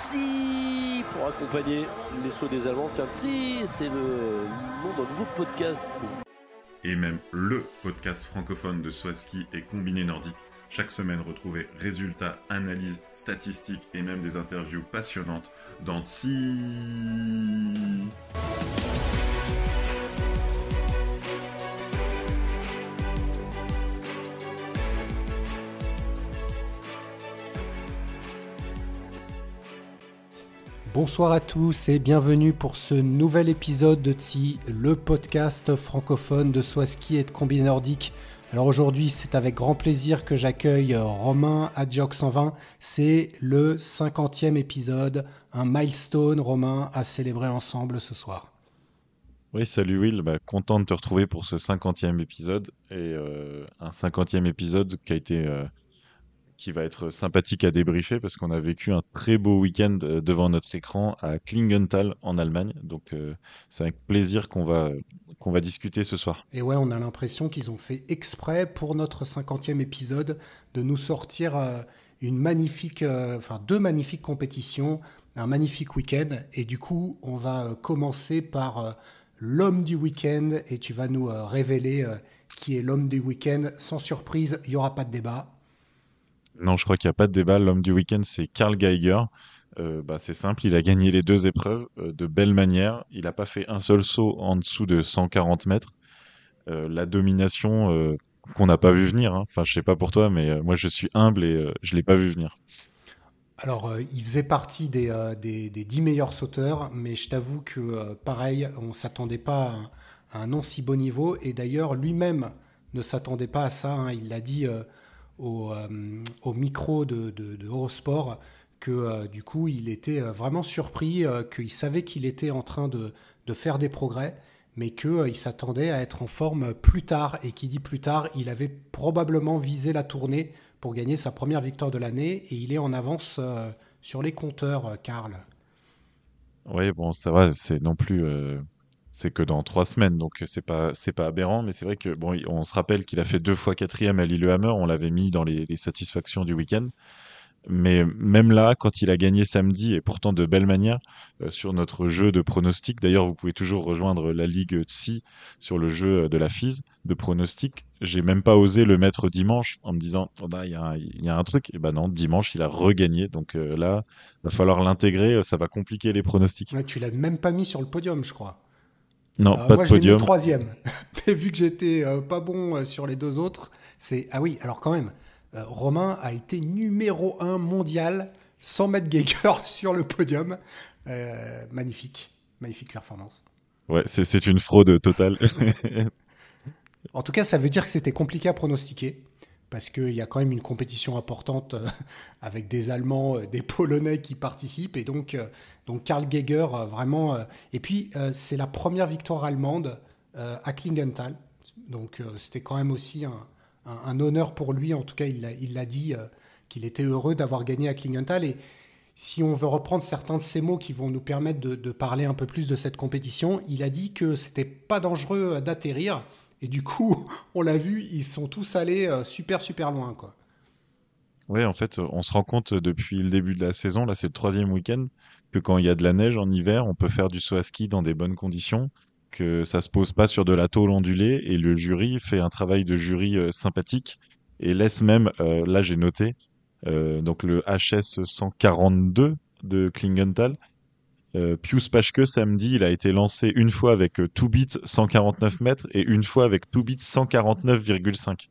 Ti pour accompagner les sauts des Allemands. Tiens, Ti, c'est le nom d'un nouveau podcast. Et même le podcast francophone de Swatski et Combiné Nordique. Chaque semaine, retrouvez résultats, analyses, statistiques et même des interviews passionnantes dans Tsi. Bonsoir à tous et bienvenue pour ce nouvel épisode de Ti, le podcast francophone de Swaski ski et de combiné nordique. Alors aujourd'hui, c'est avec grand plaisir que j'accueille Romain Adjok 120. C'est le 50e épisode, un milestone Romain à célébrer ensemble ce soir. Oui, salut Will, bah, content de te retrouver pour ce 50e épisode et euh, un 50e épisode qui a été euh, qui va être sympathique à débriefer parce qu'on a vécu un très beau week-end euh, devant notre écran à Klingenthal en Allemagne. Donc euh, c'est avec plaisir qu'on va, qu'on va discuter ce soir. Et ouais, on a l'impression qu'ils ont fait exprès pour notre 50e épisode de nous sortir euh, une magnifique, enfin deux magnifiques compétitions, un magnifique week-end. Et du coup, on va commencer par l'homme du week-end et tu vas nous révéler qui est l'homme du week-end. Sans surprise, il n'y aura pas de débat non, je crois qu'il n'y a pas de débat. L'homme du week-end, c'est Karl Geiger. Euh, bah, c'est simple, il a gagné les deux épreuves euh, de belle manière. Il n'a pas fait un seul saut en dessous de 140 mètres. Euh, la domination qu'on n'a pas vu venir. Hein. Enfin, je sais pas pour toi, mais moi je suis humble et je l'ai pas vu venir. Alors, il faisait partie des, dix 10 meilleurs sauteurs, mais je t'avoue que pareil, on s'attendait pas à, un non si beau niveau. Et d'ailleurs, lui-même ne s'attendait pas à ça. Hein. Il l'a dit euh, au, micro de, de, Eurosport que euh, du coup il était euh, vraiment surpris, qu'il savait qu'il était en train de, faire des progrès, mais qu'il il s'attendait à être en forme plus tard, et qui dit plus tard, il avait probablement visé la tournée pour gagner sa première victoire de l'année, et il est en avance sur les compteurs, Karl. Oui, bon, ça va, c'est non plus c'est que dans trois semaines, donc c'est pas c'est pas aberrant, mais c'est vrai que bon, on se rappelle qu'il a fait deux fois quatrième à Lillehammer, on l'avait mis dans les, satisfactions du week-end. Mais même là, quand il a gagné samedi, et pourtant de belle manière, euh, sur notre jeu de pronostics, d'ailleurs vous pouvez toujours rejoindre la Ligue Tsi sur le jeu euh, de la FIS de pronostics, j'ai même pas osé le mettre dimanche en me disant il y, a un truc. Et eh ben non, dimanche il a regagné, donc là euh, là, va falloir l'intégrer, ça va compliquer les pronostics. tu l'as même pas mis sur le podium, je crois. Non, euh, pas moi, de podium. troisième. Mais vu que j'étais euh, pas bon euh, sur les deux autres, c'est. Ah oui, alors quand même, Romain a été numéro un mondial, sans mettre Geiger sur le podium. magnifique, magnifique performance. Ouais, c'est une fraude totale. en tout cas, ça veut dire que c'était compliqué à pronostiquer parce qu'il y a quand même une compétition importante euh, avec des Allemands, euh, des Polonais qui participent. Et donc, euh, donc Karl Geiger, vraiment. et puis, c'est la première victoire allemande à Klingenthal. Donc, c'était quand même aussi un, honneur pour lui. En tout cas, il l'a dit qu'il était heureux d'avoir gagné à Klingenthal. Et si on veut reprendre certains de ces mots qui vont nous permettre de, de parler un peu plus de cette compétition, il a dit que c'était pas dangereux d'atterrir et du coup, on l'a vu, ils sont tous allés euh, super, super loin. Quoi. Oui, en fait, on se rend compte euh, depuis le début de la saison, là c'est le troisième week-end, que quand il y a de la neige en hiver, on peut faire du saut à ski dans des bonnes conditions, que ça se pose pas sur de la tôle ondulée, et le jury fait un travail de jury euh, sympathique, et laisse même, là j'ai noté, donc le HS 142 de Klingenthal, euh, Pius Pachke, samedi, il a été lancé une fois avec 2 bits 149 mètres et une fois avec 2 bits 149,5.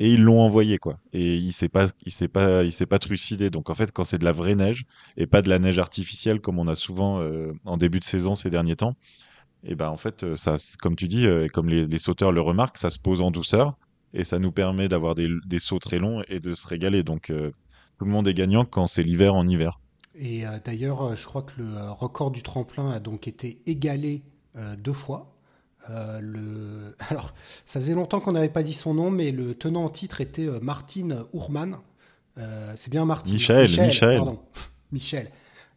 Et ils l'ont envoyé, quoi. Et il s'est pas, il s'est pas, il s'est pas trucidé. Donc en fait, quand c'est de la vraie neige et pas de la neige artificielle comme on a souvent euh, en début de saison ces derniers temps, et eh ben en fait, euh, ça, comme tu dis, et comme les, sauteurs le remarquent, ça se pose en douceur et ça nous permet d'avoir des, sauts très longs et de se régaler. Donc tout le monde est gagnant quand c'est l'hiver en hiver. Et euh, d'ailleurs, euh, je crois que le euh, record du tremplin a donc été égalé deux fois. le... Alors, ça faisait longtemps qu'on n'avait pas dit son nom, mais le tenant en titre était Martine Ourman. c'est bien Martin Michel, Michel. Michel. Pardon. Michel.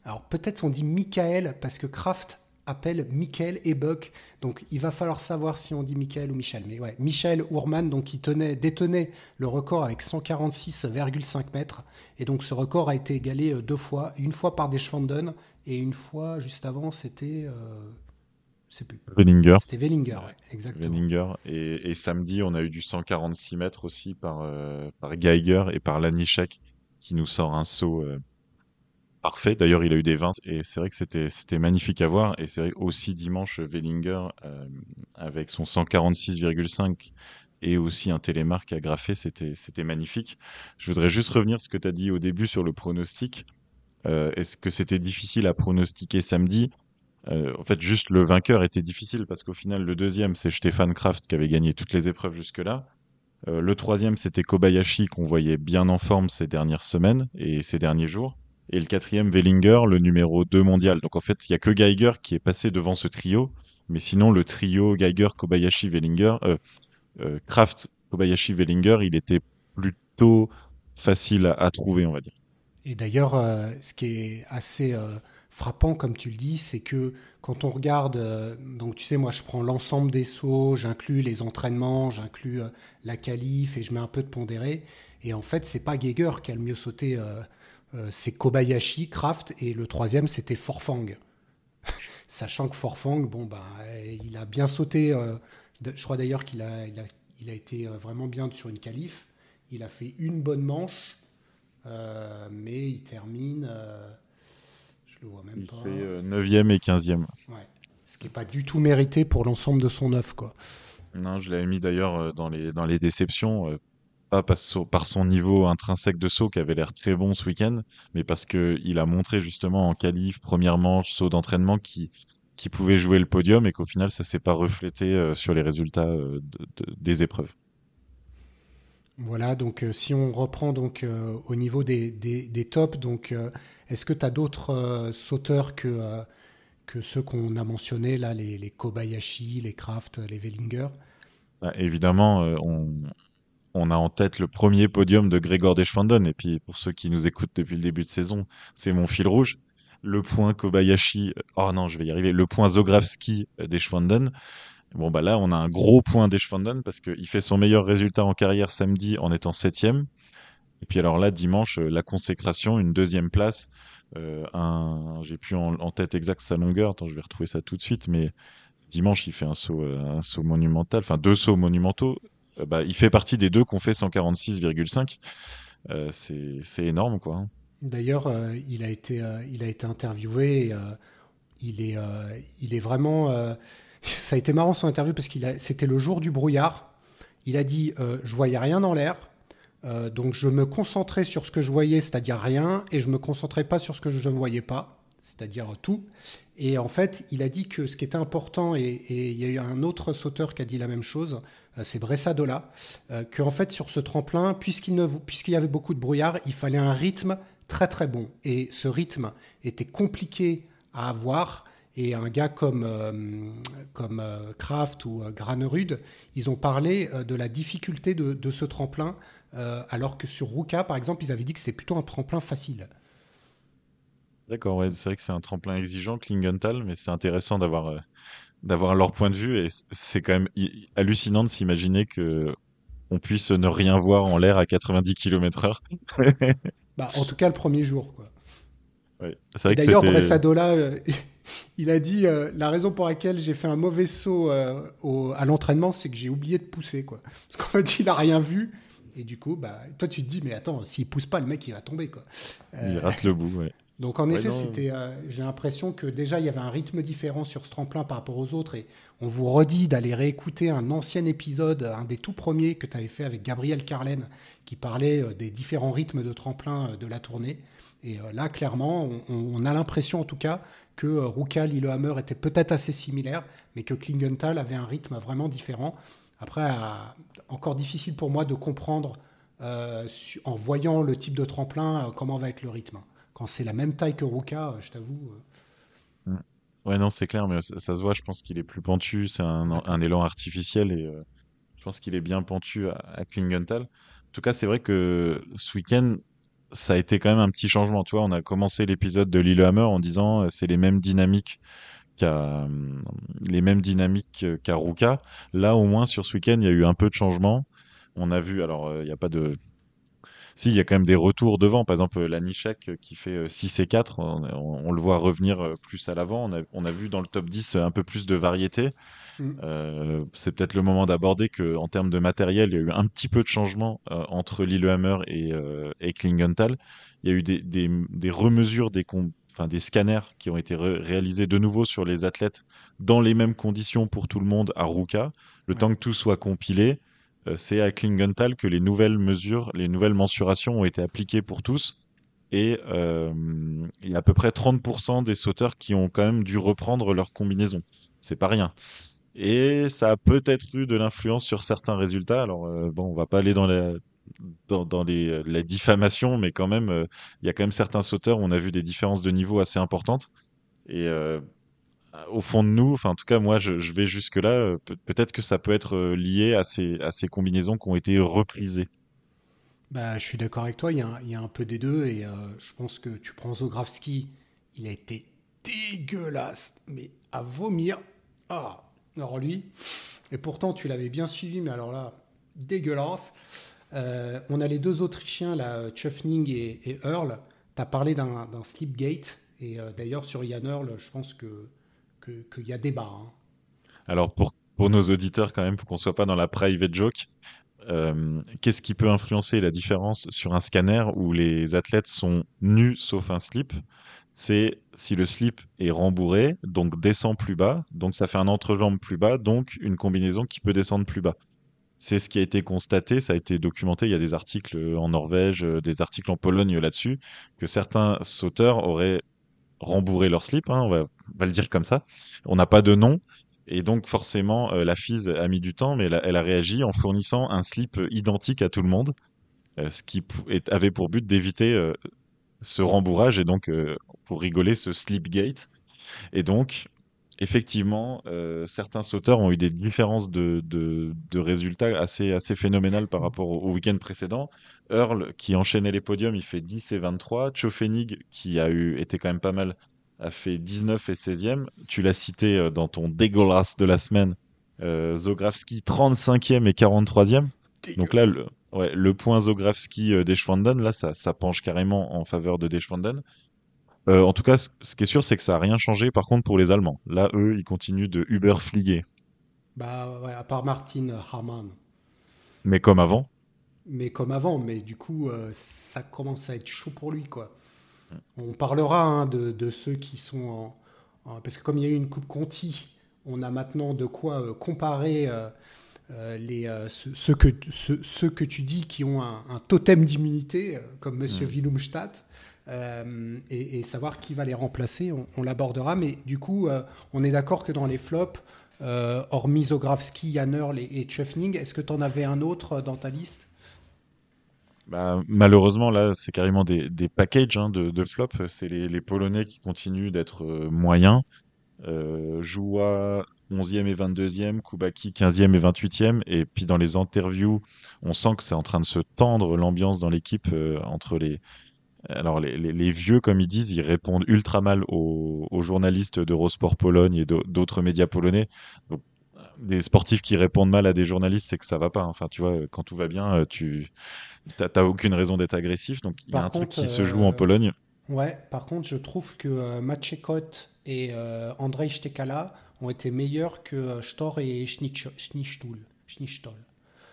Alors peut-être on dit Michael parce que Kraft appelle Michael Ebuck. Donc il va falloir savoir si on dit Michael ou Michel. Mais ouais, Michel Urman, donc il tenait, détenait le record avec 146,5 mètres. Et donc ce record a été égalé euh, deux fois, une fois par des et une fois juste avant c'était. Euh, C'était Wellinger, exactement. Et, samedi, on a eu du 146 mètres aussi euh, par, Geiger et par Lanichek qui nous sort un saut euh, parfait. D'ailleurs, il a eu des 20 et c'est vrai que c'était magnifique à voir. Et c'est vrai aussi dimanche, Vellinger euh, avec son 146,5 et aussi un télémarque à graffer, c'était magnifique. Je voudrais juste revenir sur ce que tu as dit au début sur le pronostic. Euh, est-ce que c'était difficile à pronostiquer samedi euh, En fait, juste le vainqueur était difficile parce qu'au final, le deuxième, c'est Stéphane Kraft qui avait gagné toutes les épreuves jusque-là. le troisième, c'était Kobayashi qu'on voyait bien en forme ces dernières semaines et ces derniers jours et le quatrième Wellinger, le numéro 2 mondial. Donc en fait, il n'y a que Geiger qui est passé devant ce trio, mais sinon le trio Geiger, Kobayashi, Wellinger, euh, euh, Kraft, Kobayashi, Wellinger, il était plutôt facile à, trouver, on va dire. Et d'ailleurs, euh, ce qui est assez frappant, comme tu le dis, c'est que quand on regarde, donc tu sais, moi je prends l'ensemble des sauts, j'inclus les entraînements, j'inclus la qualif et je mets un peu de pondéré. Et en fait, c'est pas Geiger qui a le mieux sauté euh, c'est Kobayashi, Kraft, et le troisième, c'était Forfang. Sachant que Forfang, bon, bah, euh, il a bien sauté. Euh, je crois d'ailleurs qu'il a, il a, été vraiment bien sur une qualif. Il a fait une bonne manche, mais il termine. je le vois même pas. 9e et 15e. Ce qui n'est pas du tout mérité pour l'ensemble de son neuf Non, je l'avais mis d'ailleurs dans les, dans les déceptions pas par son niveau intrinsèque de saut qui avait l'air très bon ce week-end, mais parce qu'il a montré justement en qualif, première manche, saut d'entraînement qui, qui pouvait jouer le podium et qu'au final ça ne s'est pas reflété euh, sur les résultats euh, des épreuves. Voilà, donc euh, si on reprend donc au niveau des, des, tops, donc est-ce que tu as d'autres sauteurs que, que ceux qu'on a mentionnés, là, les, Kobayashi, les Kraft, les Wellinger bah, Évidemment, on, on a en tête le premier podium de Grégor Deschwanden. Et puis, pour ceux qui nous écoutent depuis le début de saison, c'est mon fil rouge. Le point Kobayashi, euh, oh non, je vais y arriver, le point Zografski euh, Deschwanden. Bon, bah là, on a un gros point Deschwanden parce qu'il fait son meilleur résultat en carrière samedi en étant septième. Et puis, alors là, dimanche, euh, la consécration, une deuxième place. j'ai plus en, tête exact sa longueur. Attends, je vais retrouver ça tout de suite. Mais dimanche, il fait un saut, un saut monumental, enfin deux sauts monumentaux. Euh, bah, il fait partie des deux qu'on fait 146,5. Euh, c'est énorme, quoi. Hein. D'ailleurs, euh, il, a été, il a été interviewé. il, est, il est vraiment. Ça a été marrant son interview parce que c'était le jour du brouillard. Il a dit Je voyais rien dans l'air. donc je me concentrais sur ce que je voyais, c'est-à-dire rien, et je me concentrais pas sur ce que je ne voyais pas, c'est-à-dire tout. Et en fait, il a dit que ce qui était important, et, il y a eu un autre sauteur qui a dit la même chose, euh, c'est Bressadola, euh, que en fait sur ce tremplin, puisqu'il y avait beaucoup de brouillard, il fallait un rythme très très bon. Et ce rythme était compliqué à avoir. Et un gars comme, euh, Kraft ou Granerude, ils ont parlé de la difficulté de, ce tremplin, alors que sur Ruka, par exemple, ils avaient dit que c'était plutôt un tremplin facile. D'accord, c'est vrai que c'est un tremplin exigeant, Klingenthal, mais c'est intéressant d'avoir euh, leur point de vue et c'est quand même hallucinant de s'imaginer que on puisse ne rien voir en l'air à 90 km/h. Bah, en tout cas, le premier jour, D'ailleurs, Bressadola, euh, il a dit euh, la raison pour laquelle j'ai fait un mauvais saut à l'entraînement, c'est que j'ai oublié de pousser, quoi. Parce qu'en fait, il a rien vu. Et du coup, bah, toi, tu te dis, mais attends, s'il pousse pas, le mec, il va tomber, quoi. Il rate le bout, ouais. Donc en effet, euh, j'ai l'impression que déjà il y avait un rythme différent sur ce tremplin par rapport aux autres. Et on vous redit d'aller réécouter un ancien épisode, un des tout premiers que tu avais fait avec Gabriel Carlen, qui parlait euh, des différents rythmes de tremplin euh, de la tournée. Et là, clairement, on, a l'impression en tout cas que Roukal, Hammer étaient peut-être assez similaires, mais que Klingenthal avait un rythme vraiment différent. Après, encore difficile pour moi de comprendre en voyant le type de tremplin comment va être le rythme quand c'est la même taille que Ruka, euh, je t'avoue. Euh. Mm. Ouais, non, c'est clair, mais ça, se voit, je pense qu'il est plus pentu, c'est un, élan artificiel et euh, je pense qu'il est bien pentu à, Klingenthal. En tout cas, c'est vrai que ce week-end, ça a été quand même un petit changement. Tu vois, on a commencé l'épisode de Lillehammer en disant c'est les mêmes dynamiques les mêmes dynamiques qu'à Ruka. Là, au moins sur ce week-end, il y a eu un peu de changement. On a vu, alors il n'y a pas de si, il y a quand même des retours devant. Par exemple, la Nishak euh, qui fait 6 euh, et 4, on, le voit revenir euh, plus à l'avant. On a, vu dans le top 10 un peu plus de variété. Mm. c'est peut-être le moment d'aborder qu'en termes de matériel, il y a eu un petit peu de changement entre Lillehammer et, Klingenthal. Il y a eu des, remesures des, scanners qui ont été réalisés de nouveau sur les athlètes dans les mêmes conditions pour tout le monde à Ruka, le temps que tout soit compilé euh, c'est à Klingenthal que les nouvelles mesures, les nouvelles mensurations ont été appliquées pour tous. Et euh, il y a à peu près 30% des sauteurs qui ont quand même dû reprendre leur combinaison. C'est pas rien. Et ça a peut-être eu de l'influence sur certains résultats. Alors, euh, bon, on va pas aller dans la dans, les, la diffamation, mais quand même, il y a quand même certains sauteurs où on a vu des différences de niveau assez importantes. Et au fond de nous, enfin en tout cas moi je, vais jusque là, euh, peut-être que ça peut être euh, lié à ces, à ces combinaisons qui ont été reprisées. Bah, je suis d'accord avec toi, il y, a, un peu des deux et euh, je pense que tu prends Zografski, il a été dégueulasse, mais à vomir. Ah, alors lui, et pourtant tu l'avais bien suivi, mais alors là, dégueulasse. on a les deux Autrichiens, là, Chuffning et, Earl. Tu as parlé d'un Slipgate et d'ailleurs sur Yann Earl, je pense que qu'il y a débat. Hein. Alors pour, nos auditeurs quand même, pour qu'on ne soit pas dans la private joke, euh, qu'est-ce qui peut influencer la différence sur un scanner où les athlètes sont nus sauf un slip C'est si le slip est rembourré, donc descend plus bas, donc ça fait un entrejambe plus bas, donc une combinaison qui peut descendre plus bas. C'est ce qui a été constaté, ça a été documenté. Il y a des articles en Norvège, euh, des articles en Pologne là-dessus, que certains sauteurs auraient rembourrer leur slip, hein, on, va, le dire comme ça. On n'a pas de nom. Et donc forcément, euh, la FISE a mis du temps, mais elle a, réagi en fournissant un slip identique à tout le monde, euh, ce qui avait pour but d'éviter euh, ce rembourrage et donc, pour rigoler, ce slipgate. Et donc, effectivement, euh, certains sauteurs ont eu des différences de, résultats assez, phénoménales par rapport au, week-end précédent. Earl, qui enchaînait les podiums, il fait 10 et 23. Chofenig, qui a été quand même pas mal, a fait 19 et 16e. Tu l'as cité euh, dans ton dégueulasse de la semaine. Euh, Zografski, 35e et 43e. Donc là, le, point Zografski Deschwanden, là, ça, ça penche carrément en faveur de Deschwanden. Euh, en tout cas, ce qui est sûr, c'est que ça n'a rien changé par contre pour les Allemands. Là, eux, ils continuent de Uber Bah ouais, à part Martin Hamann. Mais comme avant. Mais comme avant, mais du coup, euh, ça commence à être chaud pour lui, quoi. Mm. On parlera hein, de, ceux qui sont Parce que comme il y a eu une Coupe Conti, on a maintenant de quoi euh, comparer ceux, que, tu dis qui ont un, totem d'immunité, comme M. mmh. Euh, et, savoir qui va les remplacer, on, l'abordera. Mais du coup, euh, on est d'accord que dans les flops, euh, hormis et, et est-ce que tu en avais un autre euh, dans ta liste bah, malheureusement, là, c'est carrément des, packages hein, de, flops. C'est les, Polonais qui continuent d'être moyens. Joua, 11e et 22e, Kubaki 15e et 28e. Et puis dans les interviews, on sent que c'est en train de se tendre l'ambiance dans l'équipe entre les, alors les, vieux, comme ils disent, ils répondent ultra mal aux, journalistes d'Eurosport Pologne et d'autres médias polonais. les sportifs qui répondent mal à des journalistes, c'est que ça va pas. Enfin, tu vois, quand tout va bien, euh, tu n'as aucune raison d'être agressif. Donc, il y a un truc qui se joue euh, en Pologne. Ouais, par contre, je trouve que euh, et euh, Andrzej Stekala ont été meilleurs que Stor et Schnichtol.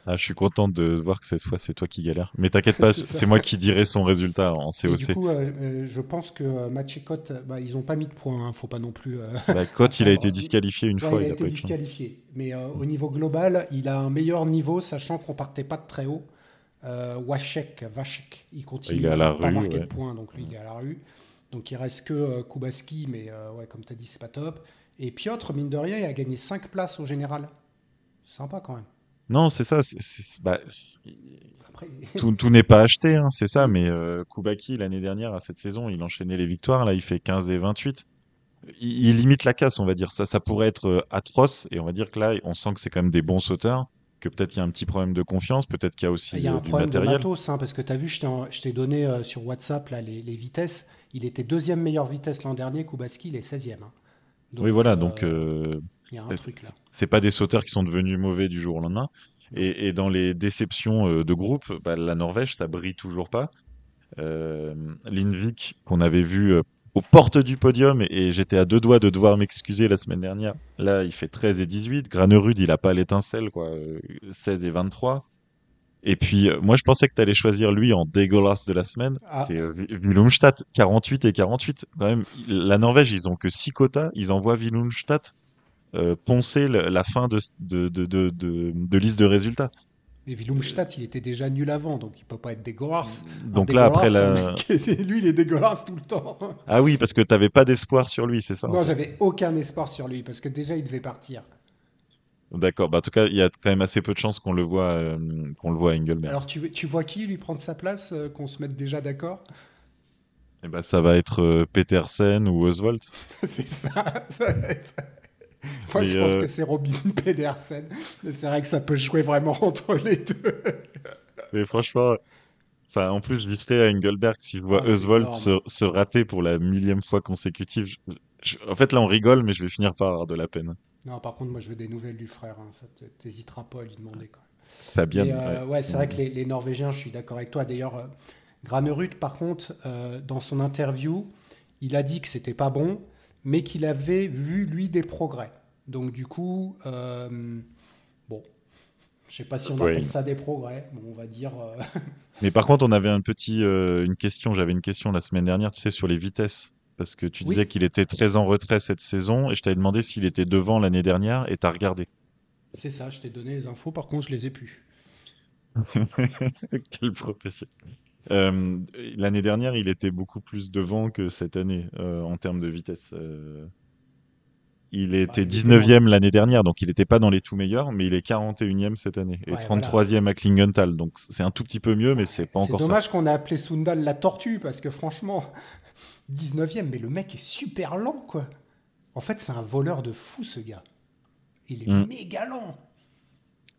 Ah, je suis content de voir que cette fois, c'est toi qui galère. Mais t'inquiète pas, c'est moi qui dirai son résultat en COC. du coup, euh, euh, je pense que euh, match et bah, ils n'ont pas mis de points. Hein. faut pas non plus. Bah, il a été disqualifié une fois. Il a, été disqualifié. Mais au niveau global, il a un meilleur niveau, sachant qu'on partait pas de très haut. Wachek, il continue. à la Pas de points, donc lui, il est à la rue. Donc il reste que Kubaski, mais ouais, comme tu as dit, c'est pas top. Et Piotr, mine de rien, il a gagné 5 places au général. Sympa quand même. Non, c'est ça. Bah, tout, n'est pas acheté, hein, c'est ça. Mais euh, l'année dernière, à cette saison, il enchaînait les victoires. Là, il fait 15 et 28. Il, limite la casse, on va dire. Ça, ça pourrait être euh, atroce. Et on va dire que là, on sent que c'est quand même des bons sauteurs. Que peut-être il y a un petit problème de confiance. Peut-être qu'il y a aussi du matériel. Il y a euh, un problème de matos, hein, parce que tu as vu, je t'ai donné euh, sur WhatsApp là, les, vitesses. Il était deuxième meilleure vitesse l'an dernier. Kubaski, il est 16e. Hein. oui, voilà. donc. Il y C'est pas des sauteurs qui sont devenus mauvais du jour au lendemain. Et, dans les déceptions euh, de groupe, bah, la Norvège, ça brille toujours pas. Euh, Lindvik, qu'on avait vu euh, aux portes du podium, et, j'étais à deux doigts de devoir m'excuser la semaine dernière. Là, il fait 13 et 18. Granerud, il a pas l'étincelle, quoi. 16 euh, et 23. Et puis, moi, je pensais que tu allais choisir lui en dégueulasse de la semaine. Ah. C'est euh, 48 et 48. Quand même, la Norvège, ils ont que 6 quotas. Ils envoient Willumstadt euh, poncer la fin de, de, de, de, liste de résultats. mais Willumstadt, il était déjà nul avant, donc il peut pas être dégueulasse. Donc là, après la... lui, il est dégueulasse tout le temps. Ah oui, parce que tu n'avais pas d'espoir sur lui, c'est ça Non, j'avais aucun espoir sur lui, parce que déjà, il devait partir. D'accord. Bah, en tout cas, il y a quand même assez peu de chances qu'on le voit, euh, qu'on le voit à Engelberg. Alors, tu, vois qui lui prendre sa place, euh, qu'on se mette déjà d'accord Eh bah, ça va être Petersen ou Oswald. c'est ça. ça va être je pense euh, que c'est Robin Pedersen. Mais c'est vrai que ça peut jouer vraiment entre les deux. mais franchement, Enfin, en plus, je Lister à Engelberg, si je vois ah, se, rater pour la millième fois consécutive, en fait, là, on rigole, mais je vais finir par avoir de la peine. Non, par contre, moi, je veux des nouvelles du frère. Hein. Ça t'hésitera pas à lui demander Ça bien. Euh, ouais, c'est vrai que les, Norvégiens, je suis d'accord avec toi. D'ailleurs, euh, Granerud, par contre, dans son interview, il a dit que c'était pas bon, mais qu'il avait vu, lui, des progrès. Donc, du coup, euh, bon, je sais pas si on appelle ça des progrès, on va dire. Euh, mais par contre, on avait un petit, euh, une question. J'avais une question la semaine dernière, tu sais, sur les vitesses, parce que tu disais qu'il était très en retrait cette saison, et je t'avais demandé s'il était devant l'année dernière, et t'as regardé. C'est ça. Je t'ai donné les infos. Par contre, je les ai plus. Quel professionnel. Euh, l'année dernière, il était beaucoup plus devant que cette année euh, en termes de vitesse. Euh. il était 19e l'année dernière, donc il n'était pas dans les tout meilleurs, mais il est 41e cette année et 33e à Klingenthal. Donc c'est un tout petit peu mieux, mais c'est pas encore ça. C'est dommage qu'on a appelé Sundal la tortue parce que franchement, 19e, mais le mec est super lent quoi. En fait, c'est un voleur de fou ce gars. Il est mm. méga lent.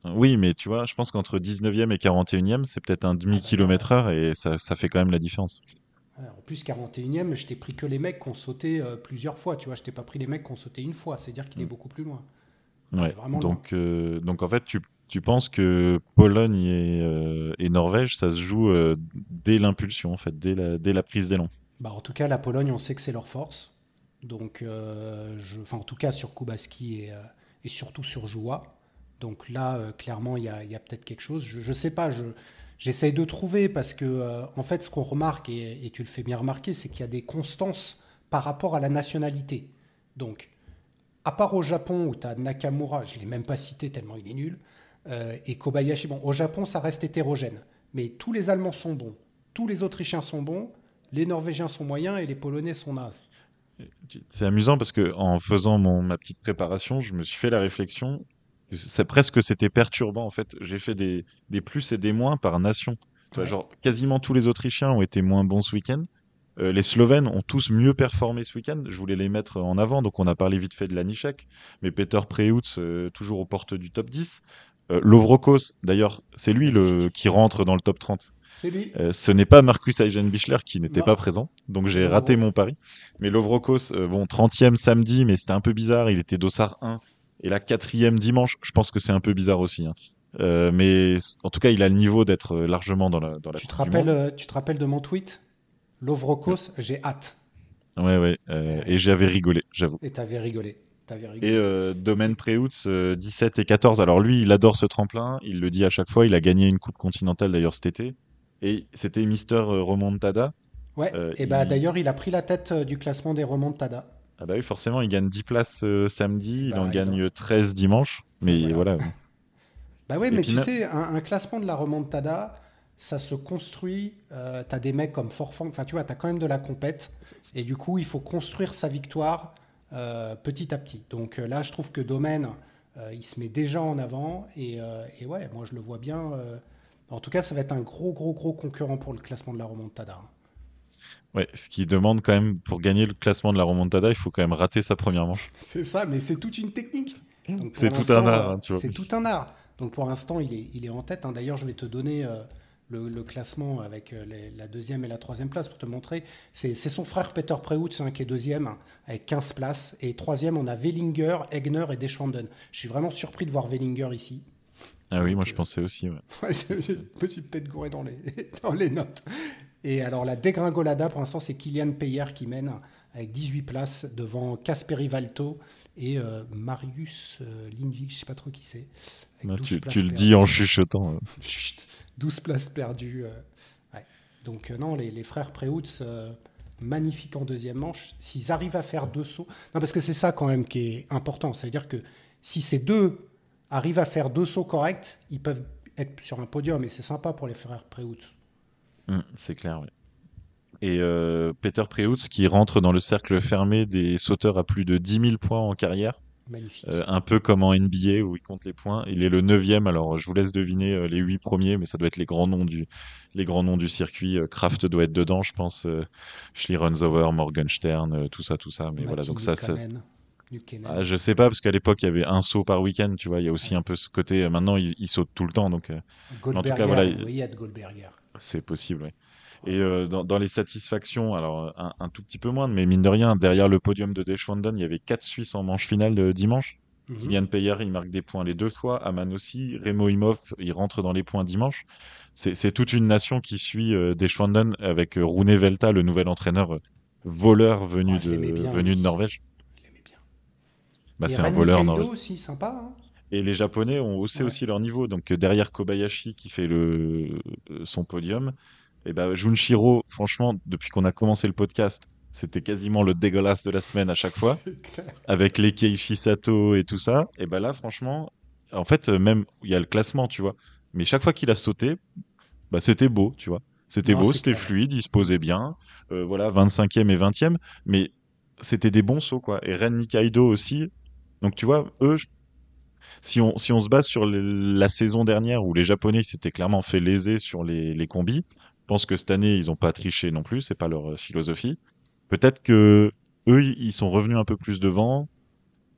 Oui, mais tu vois, je pense qu'entre 19e et 41e, c'est peut-être un demi-kilomètre heure et ça, fait quand même la différence. En plus, 41e, je t'ai pris que les mecs qui ont sauté euh, plusieurs fois, tu vois, je t'ai pas pris les mecs qui ont sauté une fois, c'est-à-dire qu'il est mm. beaucoup plus loin. Ouais, donc, euh, donc en fait, tu, penses que Pologne et, euh, Norvège, ça se joue dès l'impulsion, en fait, dès la, prise d'élan bah, En tout cas, la Pologne, on sait que c'est leur force. Donc, je, en tout cas, sur Kubaski et, et surtout sur Joua. Donc là, euh, clairement, il y a, peut-être quelque chose. Je ne sais pas, j'essaye de trouver parce que, euh, en fait, ce qu'on remarque, et, tu le fais bien remarquer, c'est qu'il y a des constances par rapport à la nationalité. Donc, à part au Japon où tu as Nakamura, je ne l'ai même pas cité tellement il est nul, euh, et Kobayashi, bon, au Japon, ça reste hétérogène. Mais tous les Allemands sont bons, tous les Autrichiens sont bons, les Norvégiens sont moyens et les Polonais sont nazes. C'est amusant parce que en faisant mon, ma petite préparation, je me suis fait la réflexion c'est presque, c'était perturbant en fait. J'ai fait des, plus et des moins par nation. genre, quasiment tous les Autrichiens ont été moins bons ce week-end. Euh, les Slovènes ont tous mieux performé ce week-end. Je voulais les mettre en avant, donc on a parlé vite fait de la Mais Peter Preutz, euh, toujours aux portes du top 10. Euh, Lovrokos, d'ailleurs, c'est lui le, qui rentre dans le top 30. ce n'est pas Marcus Eisenbichler qui n'était pas présent, donc j'ai raté mon pari. Mais Lovrokos, bon, 30e samedi, mais c'était un peu bizarre, il était dossard 1 et la quatrième dimanche, je pense que c'est un peu bizarre aussi. Hein. Euh, mais en tout cas, il a le niveau d'être euh, largement dans la. tu, te rappelles, euh, tu te rappelles de mon tweet Lovrocos, j'ai hâte. Ouais, ouais. et j'avais rigolé, j'avoue. Et t'avais rigolé. rigolé. Et euh, Domaine Préouts, 17 et 14. Alors lui, il adore ce tremplin. Il le dit à chaque fois. Il a gagné une Coupe continentale d'ailleurs cet été. Et c'était Mister Romontada. Ouais. et bah d'ailleurs, il a pris la tête du classement des Romontada. Ah bah oui, forcément, il gagne 10 places euh, samedi, il bah, en gagne 13 euh, dimanche, mais voilà. bah oui, mais tu sais, un, classement de la remontada, ça se construit. Euh, t'as tu as des mecs comme Forfang, enfin tu vois, tu as quand même de la compète. Et du coup, il faut construire sa victoire petit à petit. Donc là, je trouve que Domaine, il se met déjà en avant. Et, et ouais, moi, je le vois bien. En tout cas, ça va être un gros, gros, gros concurrent pour le classement de la remontada. Ouais, ce qui demande quand même, pour gagner le classement de la remontada, il faut quand même rater sa première manche. c'est ça, mais c'est toute une technique. Mmh. C'est tout un art. Hein, vois. c'est tout un art. Donc pour l'instant, il est, il est en tête. Hein. D'ailleurs, je vais te donner euh, le, classement avec euh, la deuxième et la troisième place pour te montrer. C'est son frère Peter Preutz hein, qui est deuxième avec 15 places. Et troisième, on a Wellinger, Egner et Deschanden. Je suis vraiment surpris de voir Wellinger ici. Ah oui, moi je pensais aussi. Ouais. ouais je me suis peut-être gouré dans les, dans les notes. Et alors la dégringolada, pour l'instant, c'est Kylian Payer qui mène avec 18 places devant Casperi Valto et euh, Marius euh, je ne sais pas trop qui c'est. tu, le dis en chuchotant. 12 places perdues. Euh, Donc euh, non, les, frères Préhoutz, magnifiques en deuxième manche. S'ils arrivent à faire deux sauts... Non, parce que c'est ça quand même qui est important. c'est à dire que si ces deux arrivent à faire deux sauts corrects, ils peuvent être sur un podium et c'est sympa pour les frères Préhoutz. Mm. c'est clair, oui. Et euh, Peter Preutz qui rentre dans le cercle fermé des sauteurs à plus de 10 000 points en carrière. Euh, un peu comme en NBA où il compte les points. Il est le neuvième, alors je vous laisse deviner euh, les huit premiers, mais ça doit être les grands noms du, les grands noms du circuit. Kraft doit être dedans, je pense. Schlie Morgenstern, tout ça, tout ça. Mais voilà, donc ça, ça, ah, Je sais pas, parce qu'à l'époque, il y avait un saut par week-end, tu vois. Il y a aussi un peu ce côté. Euh, maintenant, il, saute tout le temps. Donc, euh, en tout cas, voilà. Il y a de Goldberger. C'est possible, Et euh, dans, les satisfactions, alors un, tout petit peu moins mais mine de rien, derrière le podium de Deschwanden, il y avait quatre Suisses en manche finale de dimanche. Mm -hmm. il marque des points les deux fois. Aman aussi. Remo Imhoff, il rentre dans les points dimanche. C'est toute une nation qui suit Deschwanden avec Rune Velta, le nouvel entraîneur voleur venu, de, venu de Norvège. Bah, c'est un voleur normal aussi, sympa. Hein. et les Japonais ont haussé aussi leur niveau. Donc euh, derrière Kobayashi qui fait le... Euh, son podium, et eh ben Junshiro, franchement, depuis qu'on a commencé le podcast, c'était quasiment le dégueulasse de la semaine à chaque fois, avec les Keishi Sato et tout ça. Et eh ben là, franchement, en fait, euh, même il y a le classement, tu vois. Mais chaque fois qu'il a sauté, bah, c'était beau, tu vois. C'était beau, c'était fluide, il se posait bien. voilà, 25e et 20e. Mais c'était des bons sauts, quoi. Et Ren Nikaido aussi, donc tu vois, eux, si, on, se base sur la saison dernière où les Japonais s'étaient clairement fait léser sur les, combis, je pense que cette année, ils n'ont pas triché non plus, c'est pas leur euh, philosophie. Peut-être que eux, ils sont revenus un peu plus devant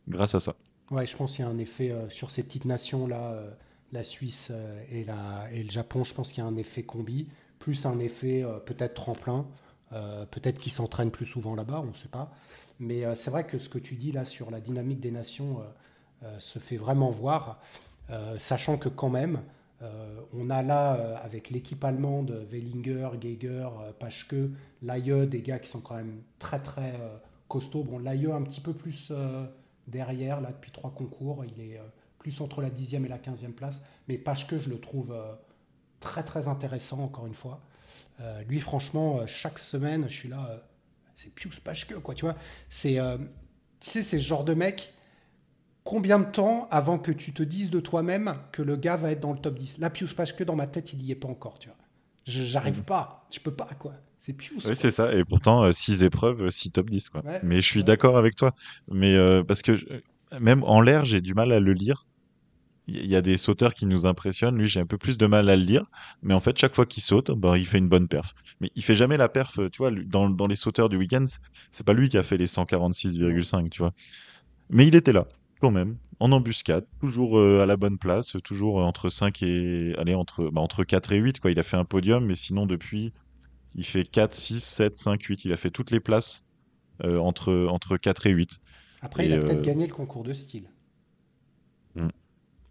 grâce à ça. Ouais, je pense qu'il y a un effet euh, sur ces petites nations-là, euh, la Suisse et, et le Japon, je pense qu'il y a un effet combi, plus un effet peut-être tremplin. Euh, peut-être qu'ils s'entraînent plus souvent là-bas, on ne sait pas. Mais euh, c'est vrai que ce que tu dis là sur la dynamique des nations euh, se fait vraiment voir, sachant que quand même, on a là, avec l'équipe allemande, Wellinger, Geiger, Pachke, Laie, des gars qui sont quand même très très costauds. Bon, Laie un petit peu plus derrière, là, depuis trois concours, il est plus entre la dixième et la quinzième place. Mais Pachke, je le trouve très très intéressant, encore une fois. Euh, lui, franchement, euh, chaque semaine, je suis là, euh, c'est c'est Pius que quoi, tu vois. C'est, tu sais, c'est ce genre de mec, combien de temps avant que tu te dises de toi-même que le gars va être dans le top 10 Là, Pius que dans ma tête, il n'y est pas encore, tu vois. J'arrive mmh. pas, je peux pas, quoi. C'est plus. Oui, c'est ça. Et pourtant, 6 épreuves, 6 top 10, quoi. mais je suis d'accord avec toi. Mais parce que même en l'air, j'ai du mal à le lire il y a des sauteurs qui nous impressionnent. Lui, j'ai un peu plus de mal à le lire. Mais en fait, chaque fois qu'il saute, ben, il fait une bonne perf. Mais il fait jamais la perf, euh, tu vois, dans, les sauteurs du week-end, c'est pas lui qui a fait les 146,5, tu vois. Mais il était là, quand même, en embuscade, toujours euh, à la bonne place, toujours euh, entre 5 et. entre, bah, entre 4 et 8, quoi. Il a fait un podium, mais sinon, depuis, il fait 4, 6, 7, 5, 8. Il a fait toutes les places entre, entre 4 et 8. Après, il a peut-être gagné le concours de style. Mmh.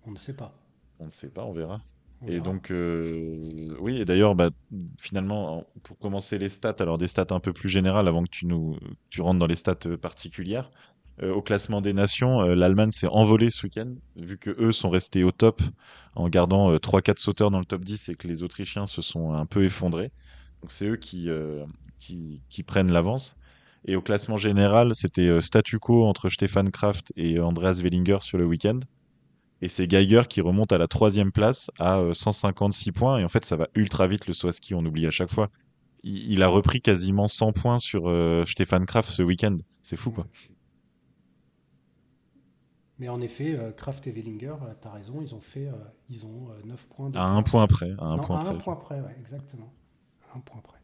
On ne sait pas. On ne sait pas, on verra. et donc, euh, oui, et d'ailleurs, bah, finalement, pour commencer les stats, alors des stats un peu plus générales avant que tu, nous, tu rentres dans les stats euh, particulières, euh, au classement des nations, l'Allemagne s'est envolée ce week-end, vu que eux sont restés au top en gardant 3-4 sauteurs dans le top 10 et que les Autrichiens se sont un peu effondrés. Donc c'est eux qui, qui, prennent l'avance. Et au classement général, c'était statu quo entre Stefan Kraft et Andreas Wellinger sur le week-end. Et c'est Geiger qui remonte à la troisième place à 156 euh, points. Et en fait, ça va ultra vite le Swaski, on oublie à chaque fois. Il, a repris quasiment 100 points sur euh, Stéphane Kraft ce week-end. C'est fou, quoi. Mais en effet, euh, Kraft et Wellinger, tu as raison, ils ont fait ils ont, 9 points. À un point près. À un point près, exactement. À un point près.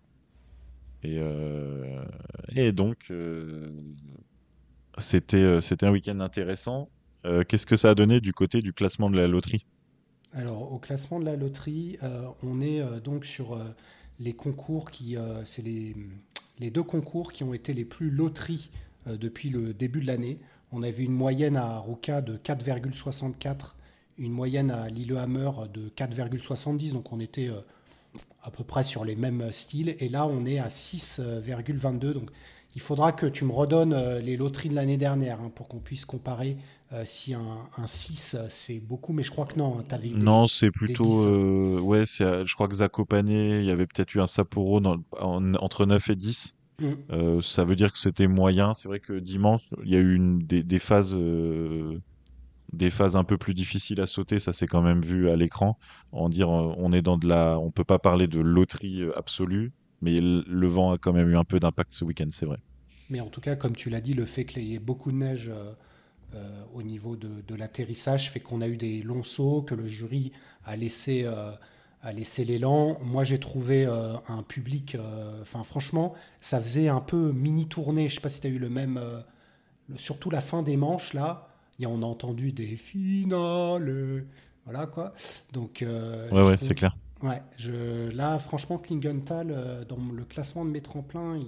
Et, donc, c'était un week-end intéressant. Euh, qu'est-ce que ça a donné du côté du classement de la loterie Alors, au classement de la loterie, euh, on est euh, donc sur les concours qui. C'est les, deux concours qui ont été les plus loteries depuis le début de l'année. On a vu une moyenne à Roca de 4,64, une moyenne à Lillehammer de 4,70, donc on était à peu près sur les mêmes styles. Et là, on est à 6,22, donc il faudra que tu me redonnes euh, les loteries de l'année dernière hein, pour qu'on puisse comparer euh, si un, 6 euh, c'est beaucoup, mais je crois que non. Hein, non, c'est plutôt. Hein. je crois que Zakopane, il y avait peut-être eu un Sapporo entre 9 et 10. Mm. ça veut dire que c'était moyen. C'est vrai que dimanche, il y a eu des, phases. Des phases un peu plus difficiles à sauter, ça c'est quand même vu à l'écran. dire, on est dans de la, on peut pas parler de loterie absolue, mais le vent a quand même eu un peu d'impact ce week-end, c'est vrai. Mais en tout cas, comme tu l'as dit, le fait qu'il y ait beaucoup de neige euh, euh, au niveau de, l'atterrissage fait qu'on a eu des longs sauts, que le jury a laissé, euh, a l'élan. Moi, j'ai trouvé un public. Enfin, franchement, ça faisait un peu mini tournée. Je sais pas si tu as eu le même. surtout la fin des manches, là. Et on a entendu des finales. Voilà, quoi. Donc. ouais, ouais, c'est clair Ouais, je, là, franchement, Klingenthal, euh, dans le classement de mes tremplins, il,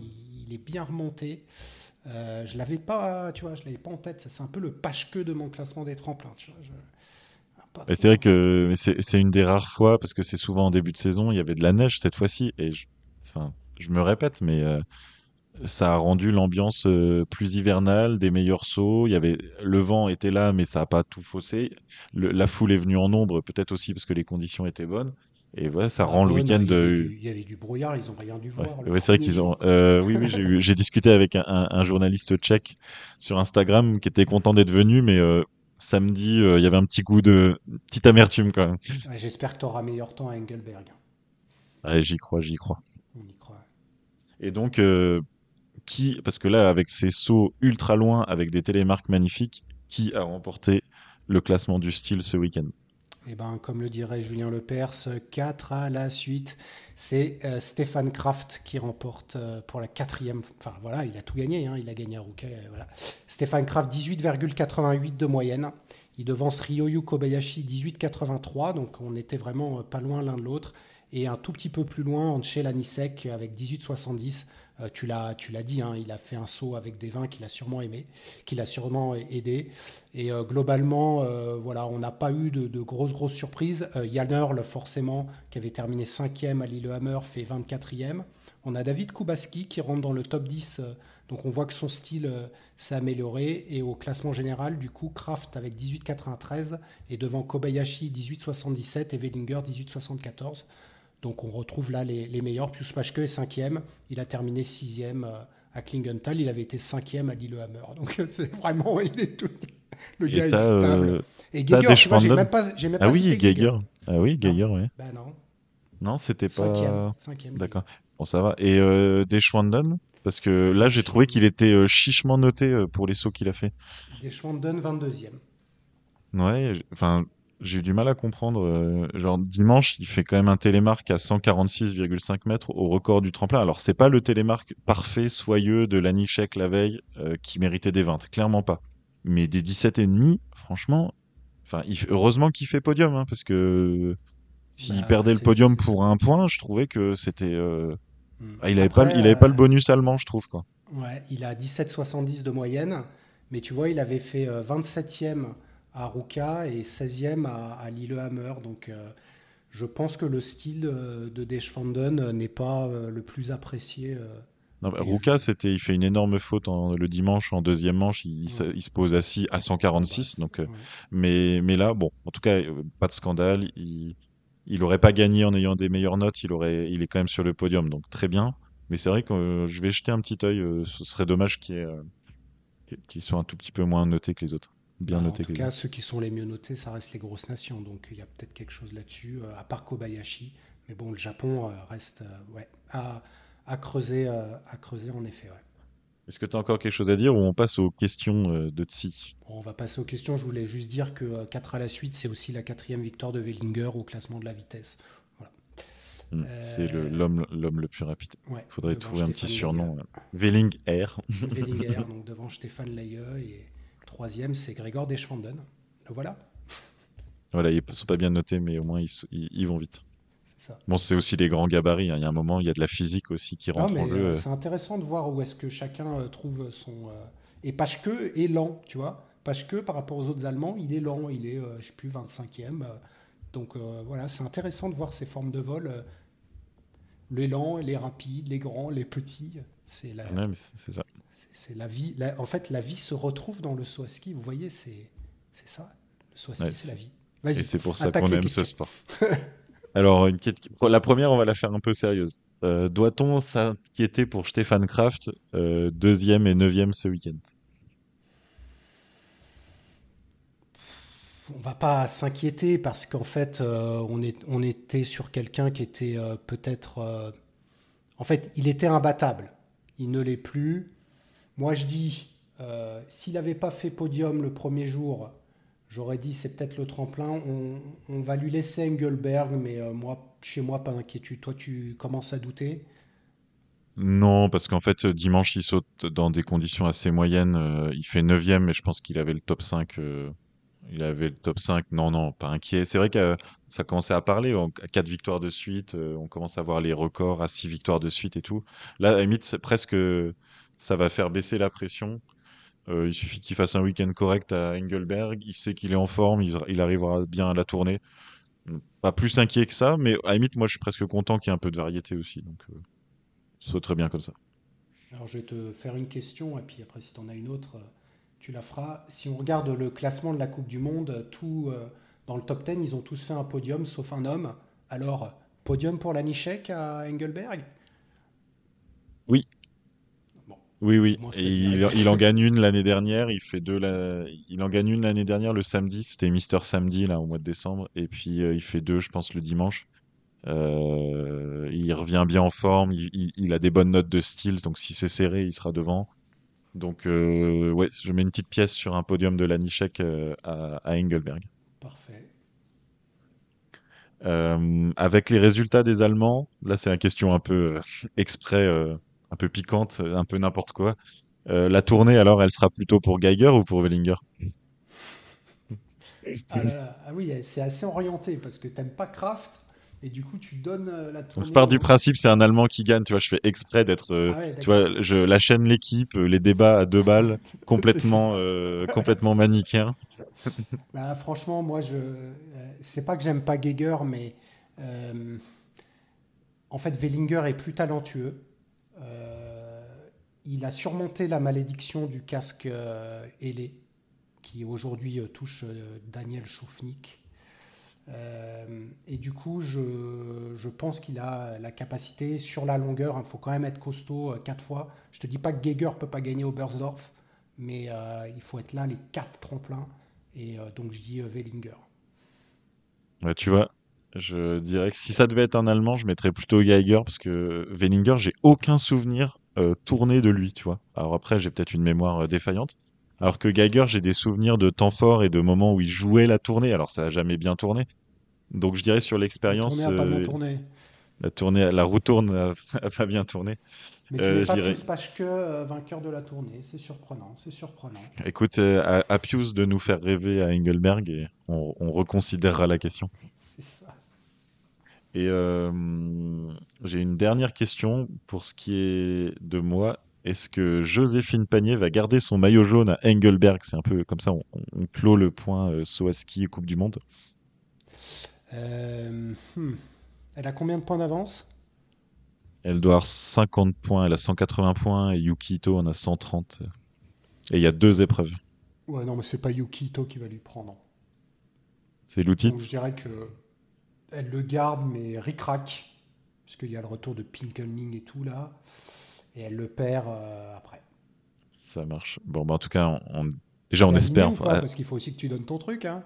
il est bien remonté. Euh, je l'avais pas, tu vois, je l'avais pas en tête. C'est un peu le pache queue de mon classement des tremplins. Ah, c'est vrai que c'est une des rares fois, parce que c'est souvent en début de saison, il y avait de la neige cette fois-ci. Et je, enfin, je me répète, mais euh, ça a rendu l'ambiance plus hivernale, des meilleurs sauts. Il y avait, le vent était là, mais ça n'a pas tout faussé. la foule est venue en nombre, peut-être aussi parce que les conditions étaient bonnes. Et voilà, ça rend le week-end. Il, y avait du brouillard, ils n'ont rien dû voir. c'est vrai qu'ils ont. Euh, oui, oui, j'ai discuté avec un, journaliste tchèque sur Instagram qui était content d'être venu, mais euh, samedi, euh, il y avait un petit goût de petite amertume quand même. J'espère que tu auras meilleur temps à Engelberg. j'y crois, j'y crois. On y croit. Et donc, qui, parce que là, avec ces sauts ultra loin, avec des télémarques magnifiques, qui a remporté le classement du style ce week-end et eh ben, comme le dirait Julien Lepers, 4 à la suite. C'est euh, Stéphane Kraft qui remporte euh, pour la quatrième. Enfin voilà, il a tout gagné, hein, il a gagné à Rouquet. Euh, voilà. Stéphane Kraft, 18,88 de moyenne. Il devance Ryoyu Kobayashi, 18,83. Donc on était vraiment pas loin l'un de l'autre. Et un tout petit peu plus loin, Anche Lanisek avec 18,70. Euh, tu l'as, tu l'as dit, hein, il a fait un saut avec des vins qu'il a sûrement aimé, qu'il a sûrement aidé. Et euh, globalement, euh, voilà, on n'a pas eu de, grosses grosses surprises. Euh, Yann forcément, qui avait terminé 5e à l'Ile-de-Hammer, fait 24e. On a David Kubaski qui rentre dans le top 10. donc on voit que son style s'est amélioré. Et au classement général, du coup, Kraft avec 18,93 et devant Kobayashi 18,77 et Wellinger 18,74. Donc on retrouve là les, meilleurs. Pius Paschke est cinquième. Il a terminé sixième euh, à Klingenthal. Il avait été cinquième à Lillehammer. Donc c'est vraiment, il est tout. Le gars est euh, stable. Et Geiger, j'ai même pas, ah oui, Geiger. Ah oui, Geiger, oui. Bah non. Non, c'était pas. Cinquième. D'accord. Bon, ça va. Et euh, Deschwanden Parce que là, j'ai trouvé qu'il était euh, chichement noté pour les sauts qu'il a fait. Deschwanden, 22e. Ouais, enfin, j'ai eu du mal à comprendre. Euh, genre dimanche, il fait quand même un télémarque à 146,5 mètres au record du tremplin. Alors c'est pas le télémarque parfait, soyeux de l'Anichek la veille euh, qui méritait des 20, clairement pas. Mais des 17 et demi, franchement, enfin heureusement qu'il fait podium hein, parce que s'il bah, perdait le podium pour un point, je trouvais que c'était euh, mm. ah, il avait pas il avait pas le bonus allemand, je trouve quoi. Ouais, il a 17,70 de moyenne, mais tu vois, il avait fait 27e à Ruka et 16e à, Lillehammer. Donc euh, je pense que le style euh, de Deschvanden euh, n'est pas le plus apprécié. Non, Ruka, c'était, il fait une énorme faute en, le dimanche en deuxième manche. Il, se pose assis à 146. Donc, mais, mais là, bon, en tout cas, pas de scandale. Il, n'aurait aurait pas gagné en ayant des meilleures notes. Il aurait, il est quand même sur le podium. Donc très bien. Mais c'est vrai que je vais jeter un petit œil. ce serait dommage qu'il, qu'il soit un tout petit peu moins noté que les autres bien noté. En tout cas, ceux qui sont les mieux notés, ça reste les grosses nations. Donc il y a peut-être quelque chose là-dessus, euh, à part Kobayashi. Mais bon, le Japon euh, reste euh, à, creuser, à creuser en effet. Est-ce que tu as encore quelque chose à dire ou on passe aux questions de Tsi On va passer aux questions. Je voulais juste dire que 4 à la suite, c'est aussi la quatrième victoire de Wellinger au classement de la vitesse. Hmm, c'est l'homme le, le plus rapide. Il faudrait trouver un petit surnom. Wellinger. Wellinger, donc devant Stéphane Leyeux et Troisième, c'est Grégor Deschvanden. Le voilà. Voilà, ils ne sont pas bien notés, mais au moins ils, vont vite. Ça. Bon, c'est aussi les grands gabarits. Hein. Il y a un moment, il y a de la physique aussi qui rentre en jeu. Euh, euh. C'est intéressant de voir où est-ce que chacun euh, trouve son. Et Paschke est lent, tu vois. Paschke, par rapport aux autres Allemands, il est lent. Il est, je ne sais plus, 25e. Donc voilà, c'est intéressant de voir ces formes de vol. Les les rapides, les grands, les petits. C'est là. Ouais, ça c'est la vie. en fait, la vie se retrouve dans le saut ski. Vous voyez, c'est ça. Le saut ski, c'est la vie. Et c'est pour ça qu'on aime ce sport. Alors, une... la première, on va la faire un peu sérieuse. Euh, doit-on s'inquiéter pour Stéphane Kraft, euh, deuxième et neuvième ce week-end On va pas s'inquiéter parce qu'en fait, euh, on, est, on, était sur quelqu'un qui était peut-être. en fait, il était imbattable. Il ne l'est plus. Moi, je dis, euh, s'il n'avait pas fait podium le premier jour, j'aurais dit c'est peut-être le tremplin. On, va lui laisser Engelberg, mais euh, moi, chez moi, pas d'inquiétude. Toi, tu commences à douter non, parce qu'en fait, dimanche, il saute dans des conditions assez moyennes. Euh, il fait 9 mais je pense qu'il avait le top 5. il avait le top 5. Non, non, pas inquiet. C'est vrai que ça commençait à parler. à 4 victoires de suite, on commence à voir les records à 6 victoires de suite et tout. Là, à la limite, c'est presque ça va faire baisser la pression. Euh, il suffit qu'il fasse un week-end correct à Engelberg. Il sait qu'il est en forme, il, arrivera bien à la tournée. Pas plus inquiet que ça, mais à la limite, moi, je suis presque content qu'il y ait un peu de variété aussi. Donc, ça euh, très bien comme ça. Alors, je vais te faire une question, et puis après, si tu en as une autre, euh, tu la feras. Si on regarde le classement de la Coupe du Monde, tout, dans le top 10, ils ont tous fait un podium, sauf un homme. Alors, podium pour Lanichek à Engelberg Oui, oui, oui. il, en gagne une l'année dernière. Il fait deux. Il en gagne une l'année dernière le samedi. C'était Mister Samedi là au mois de décembre. Et puis euh, il fait deux, je pense, le dimanche. Euh, il revient bien en forme. Il, a des bonnes notes de style. Donc si c'est serré, il sera devant. Donc euh, ouais, je mets une petite pièce sur un podium de la à, à Engelberg. Parfait. avec les résultats des Allemands, là c'est la question un peu exprès un peu piquante, un peu n'importe quoi. Euh, la tournée, alors, elle sera plutôt pour Geiger ou pour Wellinger ah, ah, oui, c'est assez orienté parce que n'aimes pas Kraft et du coup tu donnes euh, la tournée. On se part du principe, c'est un Allemand qui gagne, tu vois, je fais exprès d'être, euh, ah je, la chaîne l'équipe, les débats à deux balles, complètement, complètement manichéen. Bah, franchement, moi, je, c'est pas que j'aime pas Geiger, mais en fait, Wellinger est plus talentueux il a surmonté la malédiction du casque euh, ailé qui aujourd'hui euh, touche euh, Daniel schoufnik. et du coup, je, pense qu'il a la capacité sur la longueur. Il hein, faut quand même être costaud quatre fois. Je te dis pas que Geiger peut pas gagner au Obersdorf, mais il faut être là les quatre tremplins. Et donc, je dis Wellinger. tu vois, je dirais que si ça devait être un Allemand, je mettrais plutôt Geiger parce que Wellinger, j'ai aucun souvenir euh, tournée de lui, tu vois. Alors après, j'ai peut-être une mémoire euh, défaillante. Alors que Geiger, j'ai des souvenirs de temps fort et de moments où il jouait la tournée. Alors ça a jamais bien tourné. Donc je dirais sur l'expérience. La tournée a pas euh, La tournée, la roue tourne pas bien tourné. Mais tu n'es pas que vainqueur de la tournée. C'est surprenant, c'est surprenant. Écoute, à, de nous faire rêver à Engelberg et on, on reconsidérera la question. C'est ça. Et euh, j'ai une dernière question pour ce qui est de moi. Est-ce que Joséphine Panier va garder son maillot jaune à Engelberg C'est un peu comme ça, on, clôt le point euh, Coupe du Monde. Euh, hmm. Elle a combien de points d'avance Elle doit avoir 50 points, elle a 180 points et Yukito en a 130. Et il y a deux épreuves. Ouais, non, mais c'est pas Yukito qui va lui prendre. C'est l'outil Je dirais que elle le garde, mais ric-rac, qu'il y a le retour de Pinkelning et tout là, et elle le perd euh, après. Ça marche. Bon, bah, en tout cas, déjà, on espère. Parce qu'il faut aussi que tu donnes ton truc. Hein.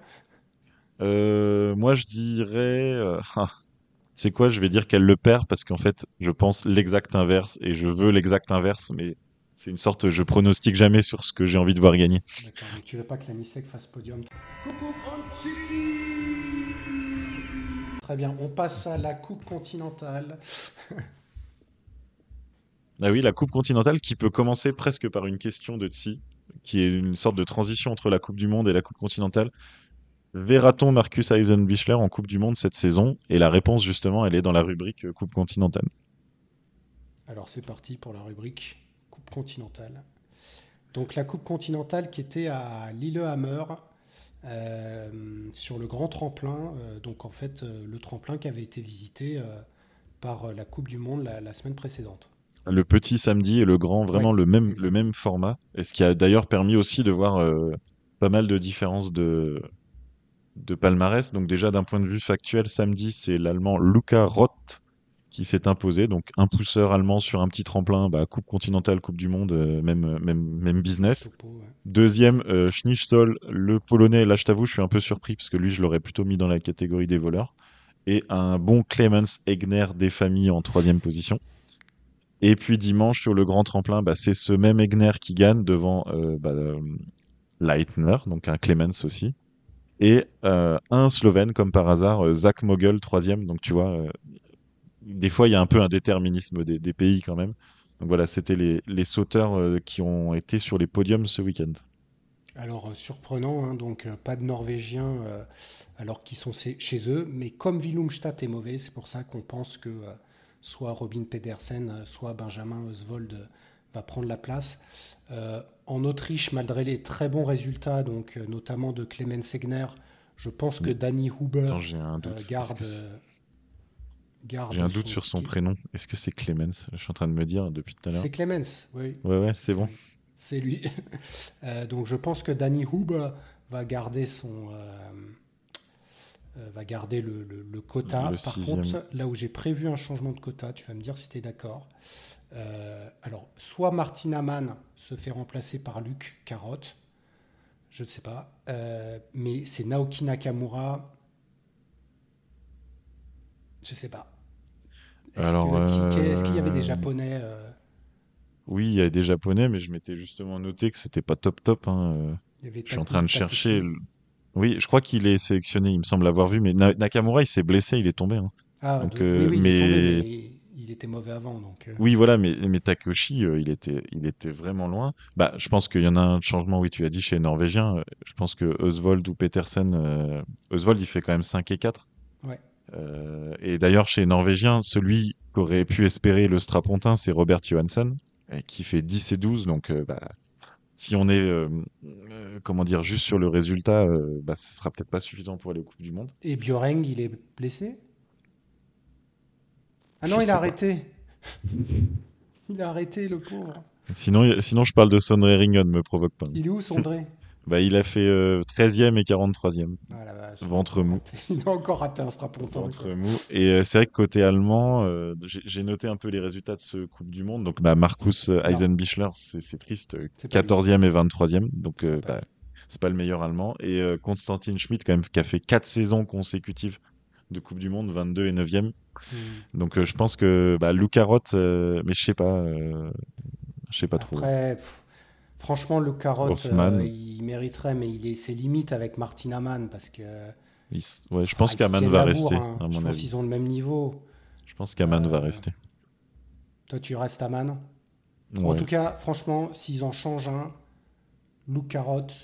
Euh, moi, je dirais. Euh, c'est quoi Je vais dire qu'elle le perd parce qu'en fait, je pense l'exact inverse et je veux l'exact inverse, mais c'est une sorte. Je pronostique jamais sur ce que j'ai envie de voir gagner. D'accord, tu veux pas que la Nisek fasse podium Très bien, on passe à la Coupe continentale. ah oui, la Coupe continentale qui peut commencer presque par une question de Tsi, qui est une sorte de transition entre la Coupe du Monde et la Coupe continentale. Verra-t-on Marcus Eisenbichler en Coupe du Monde cette saison Et la réponse, justement, elle est dans la rubrique Coupe continentale. Alors c'est parti pour la rubrique Coupe continentale. Donc la Coupe continentale qui était à Lillehammer euh, sur le grand tremplin, euh, donc en fait euh, le tremplin qui avait été visité par la Coupe du Monde la, semaine précédente le petit samedi et le grand, vraiment le, même, le même format. Et ce qui a d'ailleurs permis aussi de voir pas mal de différences de, de palmarès. Donc, déjà, d'un point de vue factuel, samedi, c'est l'allemand Luca Roth qui s'est imposé. Donc un pousseur allemand sur un petit tremplin, bah, Coupe continentale, Coupe du Monde, euh, même, euh, même, même business. Deuxième, euh, le Polonais. Là, je t'avoue, je suis un peu surpris parce que lui, je l'aurais plutôt mis dans la catégorie des voleurs. Et un bon Clemens Egner des familles en troisième position. Et puis dimanche, sur le grand tremplin, bah, c'est ce même Egner qui gagne devant euh, bah, Leitner, donc un Clemens aussi. Et un Slovène, comme par hasard, Zach Mogel, troisième. Donc tu vois, des fois, il y a un peu un déterminisme des, pays quand même. Donc voilà, c'était les, sauteurs euh, qui ont été sur les podiums ce week-end. Alors euh, surprenant, hein, donc euh, pas de Norvégiens alors qu'ils sont chez eux, mais comme Willumstadt est mauvais, c'est pour ça qu'on pense que soit Robin Pedersen, soit Benjamin Oswald va prendre la place. en Autriche, malgré les très bons résultats, donc notamment de Clemens Segner, je pense que Danny Huber un garde j'ai un doute sur son prénom. Est-ce que c'est Clemens Je suis en train de me dire depuis tout à l'heure. C'est Clemens, oui. Ouais, ouais, c'est bon. C'est lui. Euh, donc je pense que Danny Hoob va garder son. Euh, euh, va garder le, quota. Par contre, là où j'ai prévu un changement de quota, tu vas me dire si tu es d'accord. alors, soit Martin Amann se fait remplacer par Luc Carotte, je ne sais pas, mais c'est Naoki Nakamura, je sais pas. Est-ce qu'il y avait des euh, Japonais euh Oui, il y avait des Japonais, mais je m'étais justement noté que c'était pas top top. Hein, euh. Je suis en train de chercher. Oui, je crois qu'il est sélectionné, il me semble l'avoir vu, mais Nakamura, il s'est blessé, il est tombé. Hein. Ah, oui, mais... Il, tombé, il était mauvais avant. Donc, Oui, voilà, mais, mais il, était, il était vraiment loin. Bah, je pense qu'il y en a un changement, oui, tu as dit, chez les Norvégiens. Je pense que Oswald ou Petersen, Oswald, il fait quand même 5 et 4. Euh, et d'ailleurs, chez les Norvégiens, celui qu'aurait pu espérer le Strapontin, c'est Robert Johansson, qui fait 10 et 12. Donc, euh, bah, si on est, euh, comment dire, juste sur le résultat, bah, ce sera peut-être pas suffisant pour aller aux Coupes du Monde. Et Bioreng, il est blessé Ah non, il a arrêté. il a arrêté, le pauvre. Sinon, sinon je parle de Sondre ne me provoque pas. Il est où, Sondre bah, il a fait 13e euh, et 43e. Ah, ventre mou. Il a encore atteint un strapontant. Ventre mou. Et euh, c'est vrai que côté allemand, euh, j'ai noté un peu les résultats de ce Coupe du Monde. Donc, bah, Marcus Eisenbichler, c'est triste, 14e et 23e. Donc, bah, c'est pas... le meilleur allemand. Et Konstantin Schmidt, quand même, qui a fait 4 saisons consécutives de Coupe du Monde, 22 et 9e. Hmm. Donc, je pense que bah, Carotte... mais je sais pas, je sais pas trop. Franchement, le carotte, euh, il mériterait, mais il est ses limites avec Martin Amann. parce que. je pense ah, qu'Aman va rester. Hein. je pense qu'ils ont le même niveau. Je pense qu'Aman va euh, rester. Toi, tu restes Aman. En tout cas, franchement, s'ils en changent un, Luke Carotte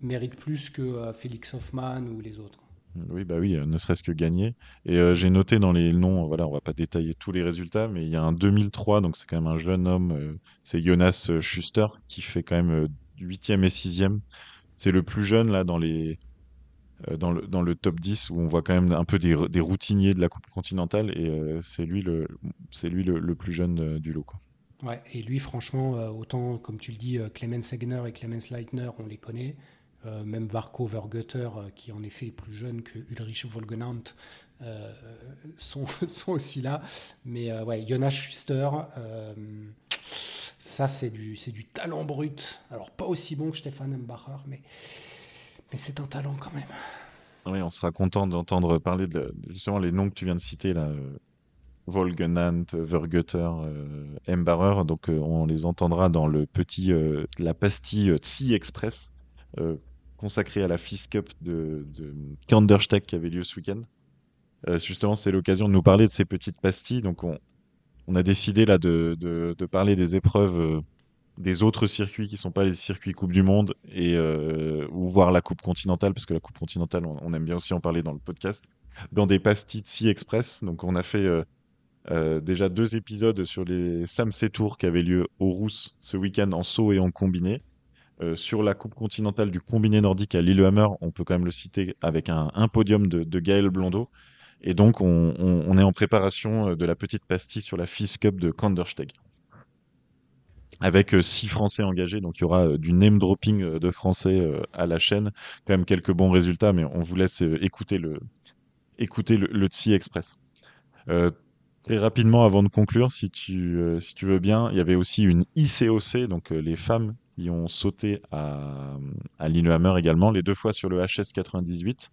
mérite plus que euh, Félix Hoffman ou les autres. Oui, bah oui, euh, ne serait-ce que gagner. Et euh, j'ai noté dans les noms, voilà, on va pas détailler tous les résultats, mais il y a un 2003, donc c'est quand même un jeune homme, euh, c'est Jonas Schuster qui fait quand même huitième et sixième. C'est le plus jeune là dans les dans, le, top 10 où on voit quand même un peu des, routiniers de la Coupe continentale et c'est lui le c'est lui le, plus jeune du lot et lui franchement autant comme tu le dis Clemens Egner et Clemens Leitner on les connaît, euh, même Varco Vergetter euh, qui en effet est plus jeune que Ulrich Wolgenand, euh, sont, sont, aussi là. Mais ouais, Jonas Schuster, ça c'est du, c'est du talent brut. Alors pas aussi bon que Stéphane Embacher, mais, mais c'est un talent quand même. Oui, on sera content d'entendre parler de justement les noms que tu viens de citer là. Volgenant, Vergeter, euh, donc on les entendra dans le petit la pastille Tsi Express consacré à la FIS Cup de, de Kandersteg qui avait lieu ce week-end. Euh, justement, c'est l'occasion de nous parler de ces petites pastilles. Donc, on, a décidé là de, parler des épreuves euh, des autres circuits qui ne sont pas les circuits Coupe du Monde et euh, ou voir la Coupe continentale, parce que la Coupe continentale, on, aime bien aussi en parler dans le podcast, dans des pastilles de Sea Express. Donc, on a fait déjà deux épisodes sur les Samsé Tours qui avaient lieu au Rousse ce week-end en saut et en combiné. Euh, sur la Coupe continentale du combiné nordique à Lillehammer, on peut quand même le citer avec un, podium de, Gaël Blondeau. Et donc, on, est en préparation euh, de la petite pastille sur la FIS Cup de Kandersteg. Avec euh, six Français engagés, donc il y aura du name dropping de Français à la chaîne. Quand même quelques bons résultats, mais on vous laisse écouter le, écouter Express. et rapidement, avant de conclure, si tu, si tu veux bien, il y avait aussi une ICOC, donc les femmes ils ont sauté à, à Lillehammer également, les deux fois sur le HS98.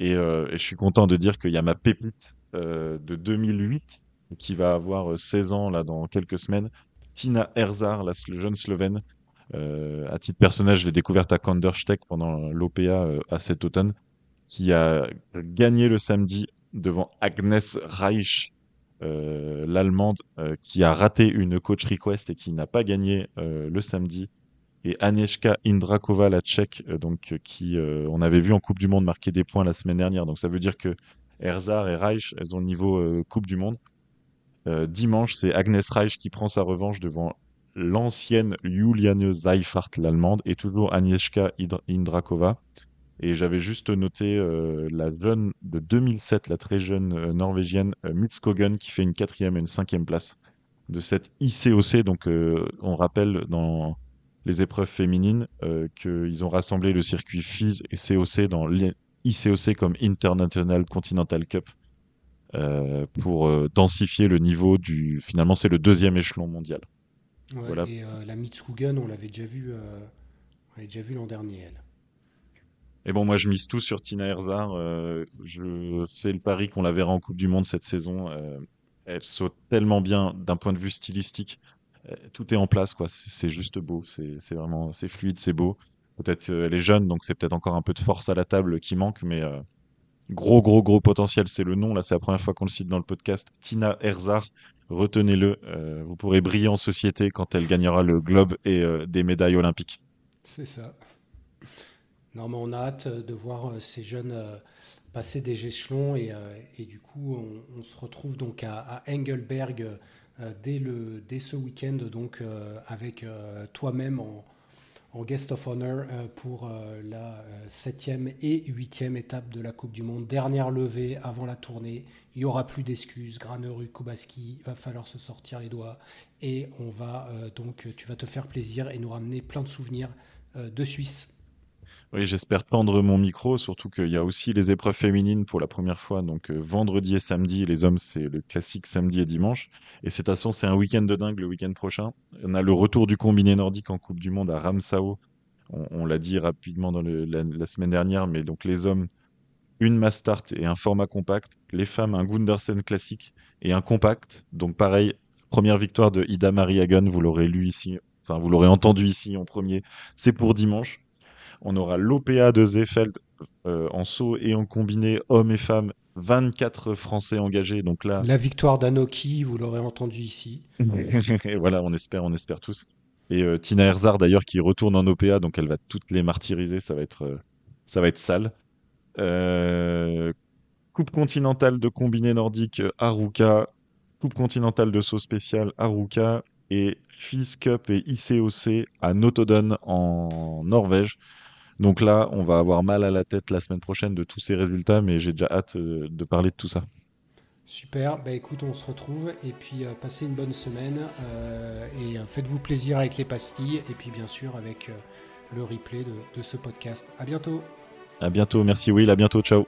Euh, et, je suis content de dire qu'il y a ma pépite euh, de 2008 qui va avoir 16 euh, ans là dans quelques semaines, Tina Herzar, la jeune Slovène. à titre personnel, je l'ai découverte à Kandersteg pendant l'OPA à cet automne, qui a gagné le samedi devant Agnes Reich, l'Allemande qui a raté une coach request et qui n'a pas gagné le samedi et Agnieszka Indrakova, la Tchèque, euh, donc euh, qui euh, on avait vu en Coupe du Monde marquer des points la semaine dernière. Donc ça veut dire que Herzar et Reich, elles ont niveau Coupe du Monde. dimanche, c'est Agnès Reich qui prend sa revanche devant l'ancienne Juliane Seifert, l'allemande, et toujours Agnieszka Indrakova. Et j'avais juste noté la jeune de 2007, la très jeune norvégienne Mitskogen, qui fait une quatrième et une cinquième place de cette ICOC. Donc, on rappelle dans les épreuves féminines, euh, qu'ils ont rassemblé le circuit FIS et COC dans l'ICOC comme International Continental Cup euh, pour euh, densifier le niveau du. Finalement, c'est le deuxième échelon mondial. Et la Mitsugan, on l'avait déjà vu, on déjà vu l'an dernier, elle. Et bon, moi, je mise tout sur Tina Herzar. je fais le pari qu'on la verra en Coupe du Monde cette saison. elle saute tellement bien d'un point de vue stylistique. Euh, tout est en place, quoi. C'est juste beau, c'est vraiment, c'est fluide, c'est beau. Peut-être euh, elle est jeune, donc c'est peut-être encore un peu de force à la table qui manque, mais euh, gros, gros, gros potentiel, c'est le nom. Là, c'est la première fois qu'on le cite dans le podcast. Tina Herzar, retenez-le. vous pourrez briller en société quand elle gagnera le globe et des médailles olympiques. C'est ça. Non, on a hâte de voir ces jeunes passer des échelons et, du coup, on, se retrouve donc à Engelberg euh, dès, le, dès ce week-end, donc euh, avec euh, toi-même en, guest of honor pour la septième et huitième étape de la Coupe du Monde. Dernière levée avant la tournée. Il n'y aura plus d'excuses. Graneur, Kubaski, va falloir se sortir les doigts. Et on va donc, tu vas te faire plaisir et nous ramener plein de souvenirs de Suisse. Oui, j'espère tendre mon micro, surtout qu'il y a aussi les épreuves féminines pour la première fois, donc euh, vendredi et samedi. Les hommes, c'est le classique samedi et dimanche. Et cette façon, c'est un week-end de dingue le week-end prochain. On a le retour du combiné nordique en Coupe du Monde à Ramsau. On, l'a dit rapidement dans la, semaine dernière, mais donc les hommes, une mass start et un format compact. Les femmes, un Gundersen classique et un compact. Donc pareil, première victoire de Ida Marie Hagen, vous l'aurez lu ici, enfin vous l'aurez entendu ici en premier. C'est pour dimanche. On aura l'OPA de Zefeld euh, en saut et en combiné hommes et femmes. 24 Français engagés. Donc là, la victoire d'Anoki, vous l'aurez entendu ici. voilà, on espère, on espère tous. Et euh, Tina Herzard d'ailleurs qui retourne en OPA, donc elle va toutes les martyriser. Ça va être, euh, ça va être sale. coupe continentale de combiné nordique Aruka. coupe continentale de saut spécial Aruka. et FIS Cup et ICOC à Notodden en Norvège. Donc là, on va avoir mal à la tête la semaine prochaine de tous ces résultats, mais j'ai déjà hâte euh, de parler de tout ça. Super, bah écoute, on se retrouve et puis euh, passez une bonne semaine euh, et faites-vous plaisir avec les pastilles et puis bien sûr avec le replay de, de ce podcast. À bientôt. À bientôt, merci Will, à bientôt, ciao.